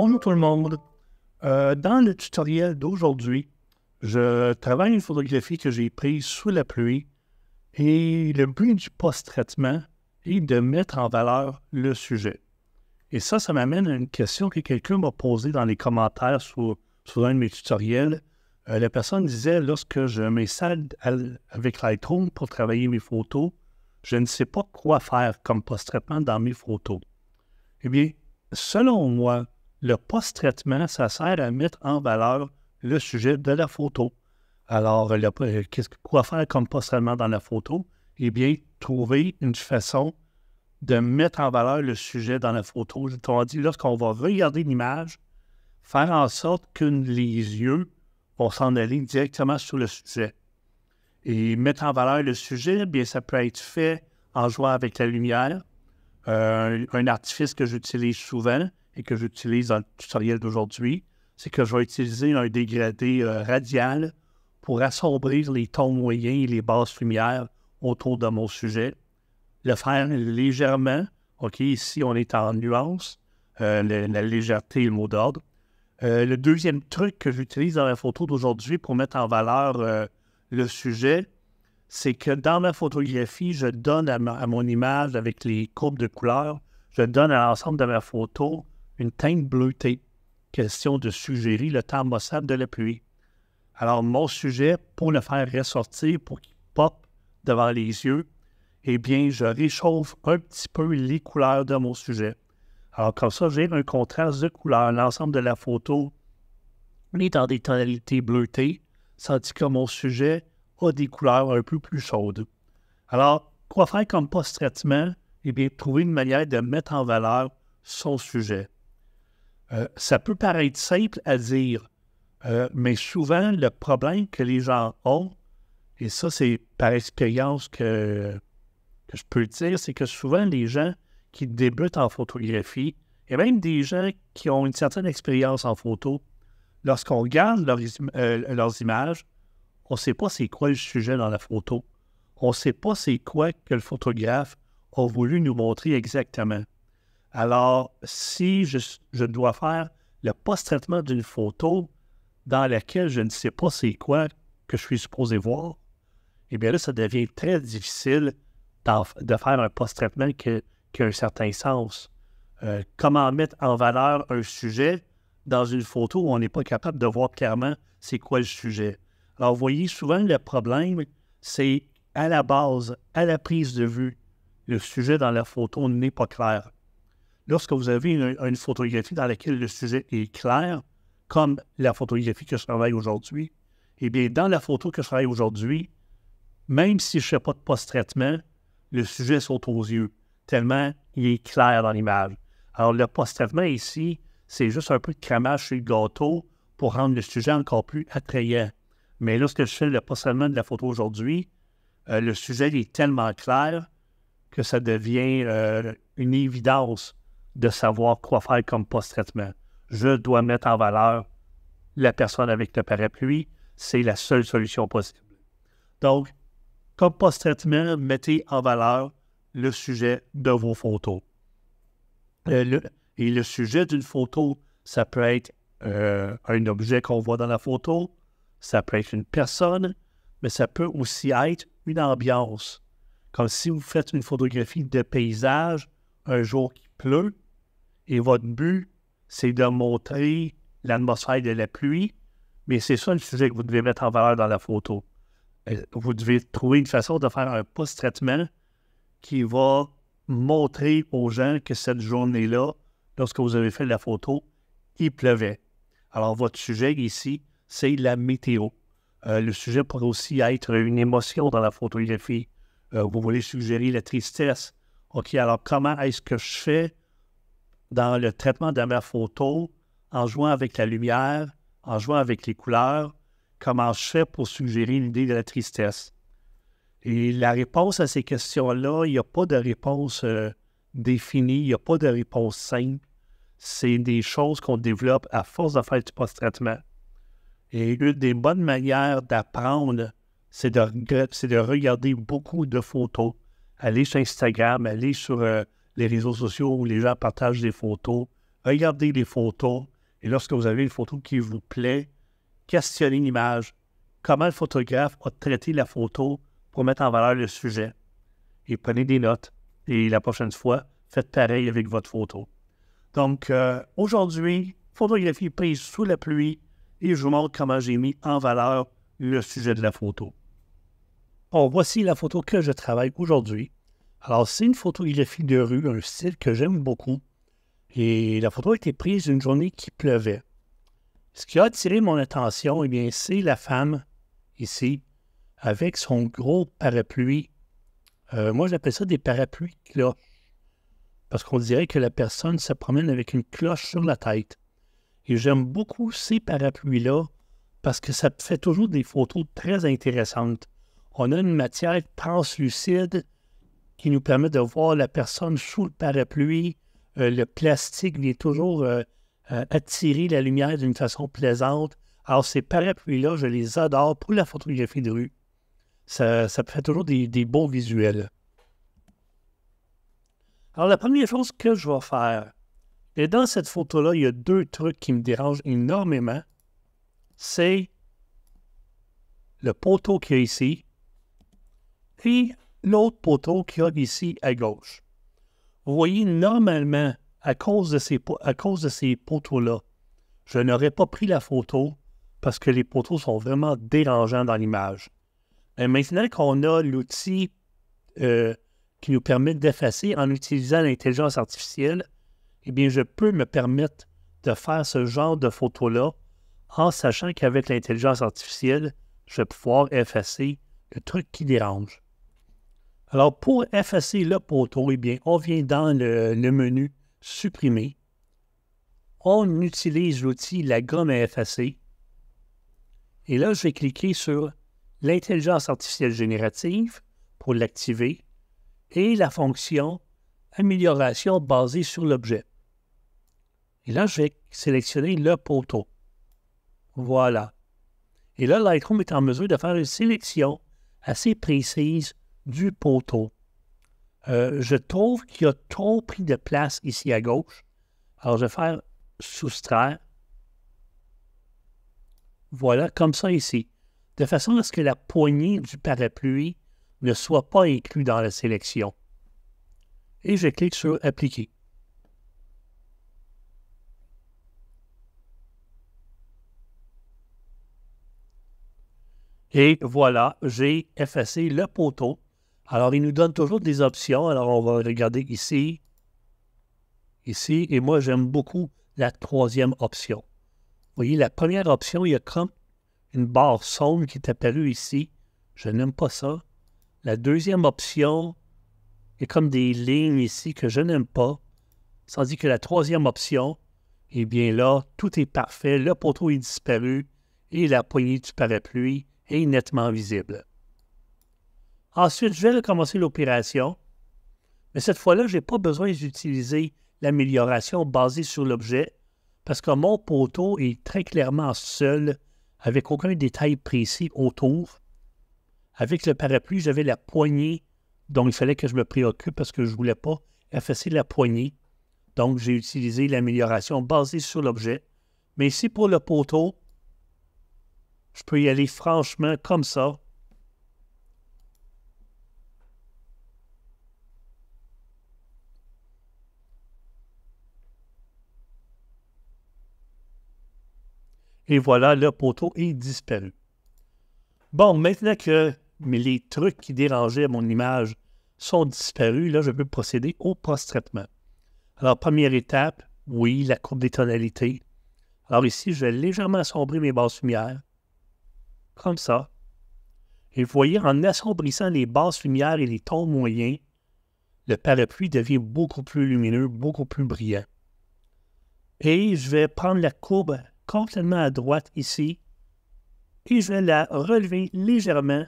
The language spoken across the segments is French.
bonjour tout le monde. Euh, dans le tutoriel d'aujourd'hui, je travaille une photographie que j'ai prise sous la pluie et le but du post-traitement est de mettre en valeur le sujet. Et ça, ça m'amène à une question que quelqu'un m'a posée dans les commentaires sur, un de mes tutoriels. Euh, la personne disait lorsque je m'installe avec Lightroom pour travailler mes photos, je ne sais pas quoi faire comme post-traitement dans mes photos. Eh bien, selon moi, le post-traitement, ça sert à mettre en valeur le sujet de la photo. Alors, euh, quoi faire comme post-traitement dans la photo? Eh bien, trouver une façon de mettre en valeur le sujet dans la photo. Autrement dit, lorsqu'on va regarder l'image, faire en sorte que les yeux vont s'en aller directement sur le sujet. Et mettre en valeur le sujet, eh bien, ça peut être fait en jouant avec la lumière. Euh, un artifice que j'utilise souvent, et que j'utilise dans le tutoriel d'aujourd'hui, c'est que je vais utiliser un dégradé euh, radial pour assombrir les tons moyens et les bases lumières autour de mon sujet. Le faire légèrement. OK, ici, on est en nuance, euh, la légèreté et le mot d'ordre. Euh, le deuxième truc que j'utilise dans la photo d'aujourd'hui pour mettre en valeur le sujet, c'est que dans ma photographie, je donne à, à, mon image avec les courbes de couleurs, je donne à l'ensemble de ma photo une teinte bleutée. Question de suggérer le temps de la pluie. Alors, mon sujet, pour le faire ressortir, pour qu'il pop devant les yeux, eh bien, je réchauffe un petit peu les couleurs de mon sujet. Alors, comme ça, j'ai un contraste de couleurs. L'ensemble de la photo est dans des tonalités bleutées, tandis que mon sujet a des couleurs un peu plus chaudes. Alors, quoi faire comme post-traitement? Eh bien, trouver une manière de mettre en valeur son sujet. Euh, ça peut paraître simple à dire, euh, mais souvent, le problème que les gens ont, et ça, c'est par expérience que, je peux le dire, c'est que souvent, les gens qui débutent en photographie, et même des gens qui ont une certaine expérience en photo, lorsqu'on regarde leurs euh, images, on ne sait pas c'est quoi le sujet dans la photo. On ne sait pas c'est quoi que le photographe a voulu nous montrer exactement. Alors, si je, dois faire le post-traitement d'une photo dans laquelle je ne sais pas c'est quoi que je suis supposé voir, eh bien là, ça devient très difficile de faire un post-traitement qui, a un certain sens. Euh, comment mettre en valeur un sujet dans une photo où on n'est pas capable de voir clairement c'est quoi le sujet. Alors, vous voyez, souvent le problème, c'est à la base, à la prise de vue, le sujet dans la photo n'est pas clair lorsque vous avez une, photographie dans laquelle le sujet est clair, comme la photographie que je travaille aujourd'hui, eh bien, dans la photo que je travaille aujourd'hui, même si je ne fais pas de post-traitement, le sujet saute aux yeux, tellement il est clair dans l'image. Alors, le post-traitement ici, c'est juste un peu de cramage sur le gâteau pour rendre le sujet encore plus attrayant. Mais lorsque je fais le post-traitement de la photo aujourd'hui, euh, le sujet est tellement clair que ça devient euh, une évidence de savoir quoi faire comme post-traitement. Je dois mettre en valeur la personne avec le parapluie. C'est la seule solution possible. Donc, comme post-traitement, mettez en valeur le sujet de vos photos. Euh, et le sujet d'une photo, ça peut être euh, un objet qu'on voit dans la photo, ça peut être une personne, mais ça peut aussi être une ambiance. Comme si vous faites une photographie de paysage, un jour qui pleut et votre but, c'est de montrer l'atmosphère de la pluie, mais c'est ça le sujet que vous devez mettre en valeur dans la photo. Euh, vous devez trouver une façon de faire un post-traitement qui va montrer aux gens que cette journée-là, lorsque vous avez fait la photo, il pleuvait. Alors, votre sujet ici, c'est la météo. Euh, le sujet pourrait aussi être une émotion dans la photographie. Euh, vous voulez suggérer la tristesse, OK, alors comment est-ce que je fais dans le traitement de ma photo en jouant avec la lumière, en jouant avec les couleurs, comment je fais pour suggérer l'idée de la tristesse? Et la réponse à ces questions-là, il n'y a pas de réponse euh, définie, il n'y a pas de réponse simple. C'est des choses qu'on développe à force de faire du post-traitement. Et une des bonnes manières d'apprendre, c'est de, de regarder beaucoup de photos, allez sur Instagram, allez sur euh, les réseaux sociaux où les gens partagent des photos. Regardez les photos. Et lorsque vous avez une photo qui vous plaît, questionnez l'image. Comment le photographe a traité la photo pour mettre en valeur le sujet. Et prenez des notes. Et la prochaine fois, faites pareil avec votre photo. Donc, euh, aujourd'hui, photographie prise sous la pluie. Et je vous montre comment j'ai mis en valeur le sujet de la photo. Bon, voici la photo que je travaille aujourd'hui. Alors, c'est une photographie de rue, un style que j'aime beaucoup. Et la photo a été prise une journée qui pleuvait. Ce qui a attiré mon attention, eh bien, c'est la femme ici, avec son gros parapluie. Euh, moi, j'appelle ça des parapluies là. Parce qu'on dirait que la personne se promène avec une cloche sur la tête. Et j'aime beaucoup ces parapluies-là parce que ça fait toujours des photos très intéressantes on a une matière translucide qui nous permet de voir la personne sous le parapluie. Euh, le plastique vient toujours euh, euh, attirer la lumière d'une façon plaisante. Alors, ces parapluies-là, je les adore pour la photographie de rue. Ça, fait toujours des, des beaux visuels. Alors, la première chose que je vais faire, et dans cette photo-là, il y a deux trucs qui me dérangent énormément. C'est le poteau qui est ici et l'autre poteau qui est ici à gauche. Vous voyez, normalement, à cause de ces, poteaux-là, je n'aurais pas pris la photo parce que les poteaux sont vraiment dérangeants dans l'image. Mais maintenant qu'on a l'outil euh, qui nous permet d'effacer en utilisant l'intelligence artificielle, eh bien, je peux me permettre de faire ce genre de photo-là en sachant qu'avec l'intelligence artificielle, je vais pouvoir effacer le truc qui dérange. Alors, pour effacer le poteau, eh bien, on vient dans le, menu Supprimer. On utilise l'outil La gomme à effacer. Et là, je vais cliquer sur l'intelligence artificielle générative pour l'activer et la fonction amélioration basée sur l'objet. Et là, je vais sélectionner le poteau. Voilà. Et là, Lightroom est en mesure de faire une sélection assez précise du poteau. Euh, je trouve qu'il a trop pris de place ici à gauche. Alors, je vais faire soustraire. Voilà, comme ça ici. De façon à ce que la poignée du parapluie ne soit pas inclue dans la sélection. Et je clique sur Appliquer. Et voilà, j'ai effacé le poteau alors, il nous donne toujours des options. Alors, on va regarder ici, ici, et moi, j'aime beaucoup la troisième option. Vous voyez, la première option, il y a comme une barre sombre qui est apparue ici. Je n'aime pas ça. La deuxième option, il y a comme des lignes ici que je n'aime pas. Tandis que la troisième option, eh bien là, tout est parfait, le poteau est disparu et la poignée du parapluie est nettement visible. Ensuite, je vais recommencer l'opération, mais cette fois-là, je n'ai pas besoin d'utiliser l'amélioration basée sur l'objet parce que mon poteau est très clairement seul, avec aucun détail précis autour. Avec le parapluie, j'avais la poignée, donc il fallait que je me préoccupe parce que je ne voulais pas effacer la poignée. Donc j'ai utilisé l'amélioration basée sur l'objet. Mais ici pour le poteau, je peux y aller franchement comme ça. Et voilà, le poteau est disparu. Bon, maintenant que les trucs qui dérangeaient mon image sont disparus, là, je peux procéder au post-traitement. Alors, première étape, oui, la courbe des tonalités. Alors ici, je vais légèrement assombrir mes basses lumières, comme ça. Et vous voyez, en assombrissant les basses lumières et les tons moyens, le parapluie devient beaucoup plus lumineux, beaucoup plus brillant. Et je vais prendre la courbe complètement à droite ici et je vais la relever légèrement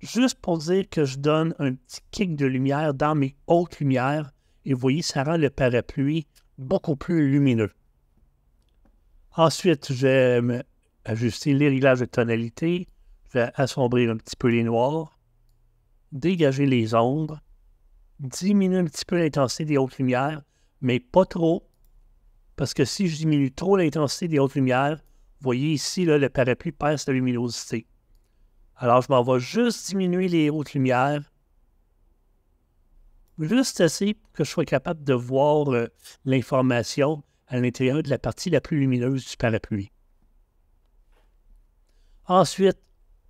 juste pour dire que je donne un petit kick de lumière dans mes hautes lumières. Et vous voyez, ça rend le parapluie beaucoup plus lumineux. Ensuite, je vais ajuster les réglages de tonalité. Je vais assombrir un petit peu les noirs, dégager les ombres, diminuer un petit peu l'intensité des hautes lumières, mais pas trop parce que si je diminue trop l'intensité des hautes lumières, vous voyez ici, le parapluie perd sa luminosité. Alors, je m'en vais juste diminuer les hautes lumières. Juste assez pour que je sois capable de voir euh, l'information à l'intérieur de la partie la plus lumineuse du parapluie. Ensuite,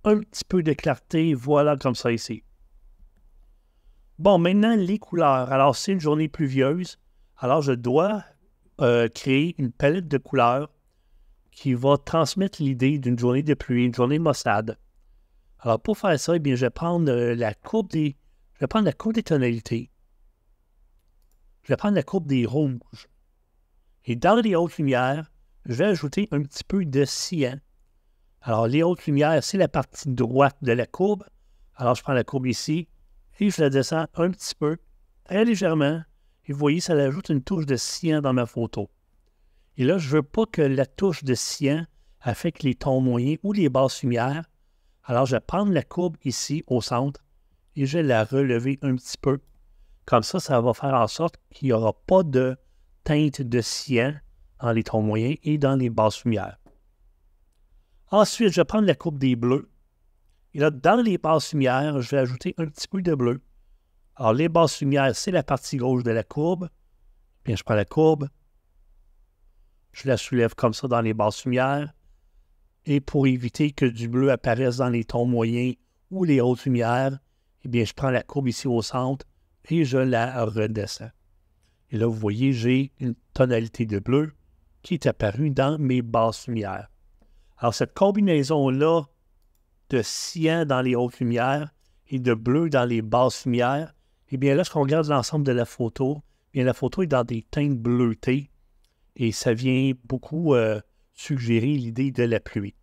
un petit peu de clarté, voilà comme ça ici. Bon, maintenant les couleurs. Alors, c'est une journée pluvieuse. Alors, je dois euh, créer une palette de couleurs qui va transmettre l'idée d'une journée de pluie, une journée maussade. Alors, pour faire ça, eh bien, je vais prendre euh, la courbe des, je vais prendre la courbe des tonalités. Je vais prendre la courbe des rouges. Et dans les hautes lumières, je vais ajouter un petit peu de cyan. Alors, les hautes lumières, c'est la partie droite de la courbe. Alors, je prends la courbe ici et je la descends un petit peu, très légèrement, et vous voyez, ça ajoute une touche de cyan dans ma photo. Et là, je ne veux pas que la touche de cyan affecte les tons moyens ou les basses lumières. Alors, je vais prendre la courbe ici au centre et je vais la relever un petit peu. Comme ça, ça va faire en sorte qu'il n'y aura pas de teinte de cyan dans les tons moyens et dans les basses lumières. Ensuite, je vais prendre la courbe des bleus. Et là, dans les basses lumières, je vais ajouter un petit peu de bleu. Alors, les basses lumières, c'est la partie gauche de la courbe. Bien, je prends la courbe. Je la soulève comme ça dans les basses lumières. Et pour éviter que du bleu apparaisse dans les tons moyens ou les hautes lumières, eh bien, je prends la courbe ici au centre et je la redescends. Et là, vous voyez, j'ai une tonalité de bleu qui est apparue dans mes basses lumières. Alors, cette combinaison-là de cyan dans les hautes lumières et de bleu dans les basses lumières eh bien, lorsqu'on regarde l'ensemble de la photo, eh bien, la photo est dans des teintes bleutées et ça vient beaucoup euh, suggérer l'idée de la pluie.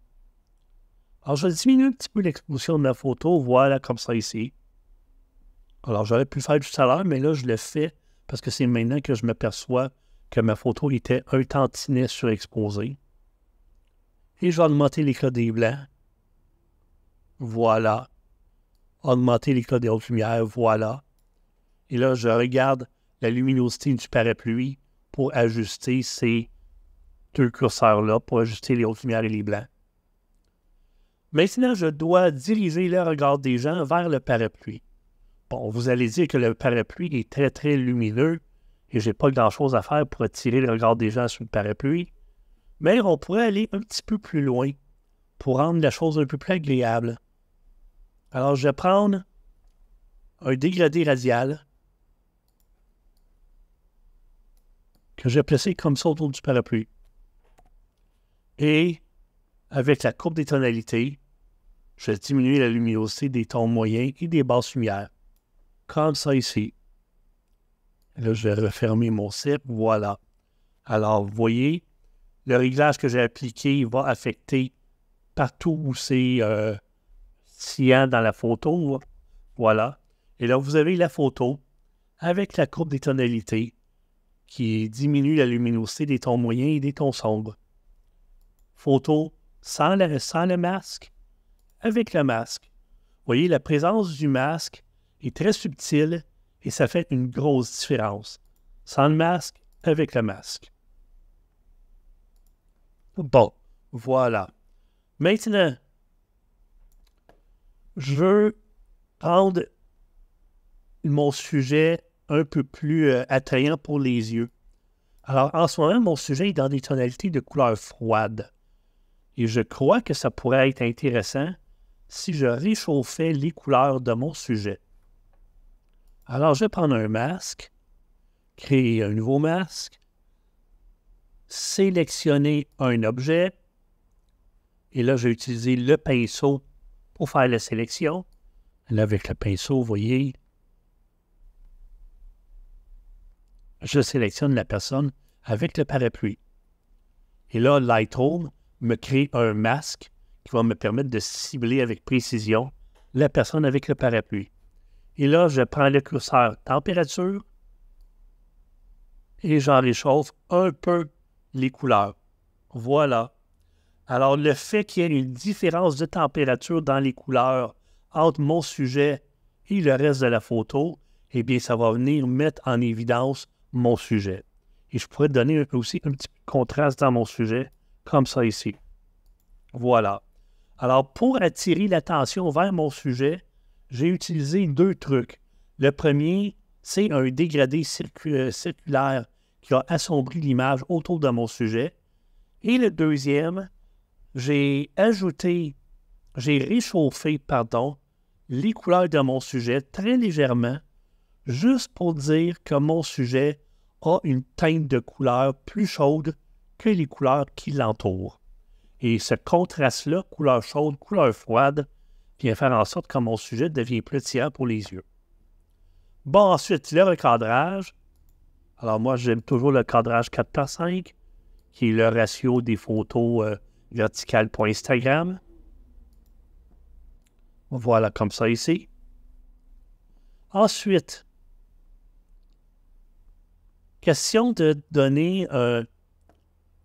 Alors, je diminuer un petit peu l'exposition de la photo, voilà, comme ça ici. Alors, j'aurais pu faire tout à l'heure, mais là, je le fais parce que c'est maintenant que je m'aperçois que ma photo était un tantinet surexposée. Et je vais augmenter l'éclat des blancs. Voilà. Augmenter l'éclat des hautes lumières, voilà. Et là, je regarde la luminosité du parapluie pour ajuster ces deux curseurs-là, pour ajuster les hautes lumières et les blancs. Maintenant, je dois diriger le regard des gens vers le parapluie. Bon, vous allez dire que le parapluie est très, très lumineux et je n'ai pas grand-chose à faire pour attirer le regard des gens sur le parapluie. Mais on pourrait aller un petit peu plus loin pour rendre la chose un peu plus agréable. Alors, je vais prendre un dégradé radial que j'ai placé comme ça autour du parapluie. Et avec la courbe des tonalités, je vais diminuer la luminosité des tons moyens et des basses lumières. Comme ça ici. Là, je vais refermer mon cercle. Voilà. Alors, vous voyez, le réglage que j'ai appliqué va affecter partout où c'est euh, dans la photo. Voilà. Et là, vous avez la photo avec la courbe des tonalités qui diminue la luminosité des tons moyens et des tons sombres. Photo sans le, masque, avec le masque. Vous voyez, la présence du masque est très subtile et ça fait une grosse différence. Sans le masque, avec le masque. Bon, voilà. Maintenant, je veux prendre mon sujet un peu plus euh, attrayant pour les yeux. Alors, en ce moment, mon sujet est dans des tonalités de couleur froide. Et je crois que ça pourrait être intéressant si je réchauffais les couleurs de mon sujet. Alors, je vais prendre un masque, créer un nouveau masque, sélectionner un objet, et là, j'ai utilisé le pinceau pour faire la sélection. Là, avec le pinceau, vous voyez, je sélectionne la personne avec le parapluie. Et là, Lightroom me crée un masque qui va me permettre de cibler avec précision la personne avec le parapluie. Et là, je prends le curseur température et j'en réchauffe un peu les couleurs. Voilà. Alors, le fait qu'il y ait une différence de température dans les couleurs entre mon sujet et le reste de la photo, eh bien, ça va venir mettre en évidence mon sujet. Et je pourrais donner aussi un petit contraste dans mon sujet, comme ça ici. Voilà. Alors, pour attirer l'attention vers mon sujet, j'ai utilisé deux trucs. Le premier, c'est un dégradé euh, circulaire qui a assombri l'image autour de mon sujet. Et le deuxième, j'ai ajouté, j'ai réchauffé, pardon, les couleurs de mon sujet très légèrement, juste pour dire que mon sujet a une teinte de couleur plus chaude que les couleurs qui l'entourent. Et ce contraste-là, couleur chaude, couleur froide, vient faire en sorte que mon sujet devient plus pour les yeux. Bon, ensuite, le recadrage. Alors moi, j'aime toujours le cadrage 4 par 5, qui est le ratio des photos euh, verticales pour Instagram. Voilà, comme ça ici. Ensuite, question de donner euh,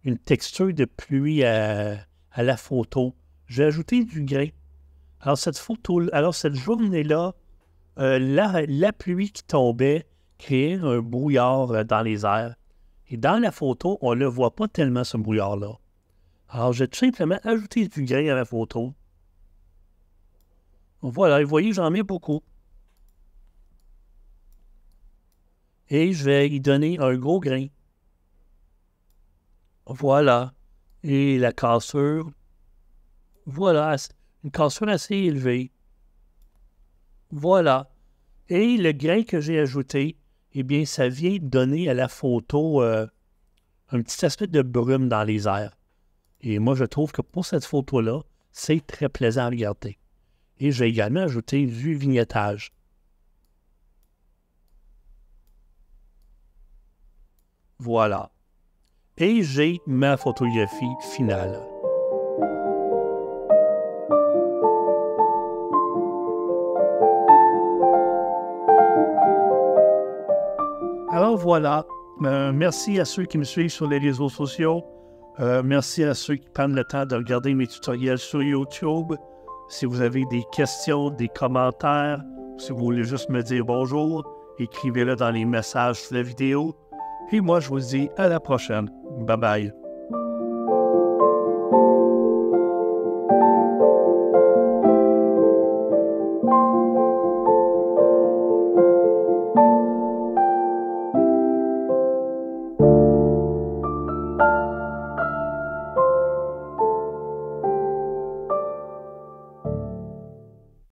une texture de pluie à, la photo, j'ai ajouté du grain. Alors cette photo, alors cette journée-là, euh, la, pluie qui tombait créait un brouillard euh, dans les airs. Et dans la photo, on ne le voit pas tellement ce brouillard-là. Alors j'ai tout simplement ajouté du grain à la photo. Voilà, vous voyez, j'en mets beaucoup. et je vais y donner un gros grain. Voilà. Et la cassure, voilà, une cassure assez élevée. Voilà. Et le grain que j'ai ajouté, eh bien, ça vient donner à la photo euh, un petit aspect de brume dans les airs. Et moi, je trouve que pour cette photo-là, c'est très plaisant à regarder. Et j'ai également ajouté du vignettage. Voilà. Et j'ai ma photographie finale. Alors voilà, euh, merci à ceux qui me suivent sur les réseaux sociaux. Euh, merci à ceux qui prennent le temps de regarder mes tutoriels sur YouTube. Si vous avez des questions, des commentaires, si vous voulez juste me dire bonjour, écrivez-le dans les messages sous la vidéo. Et moi, je vous dis à la prochaine. Bye bye.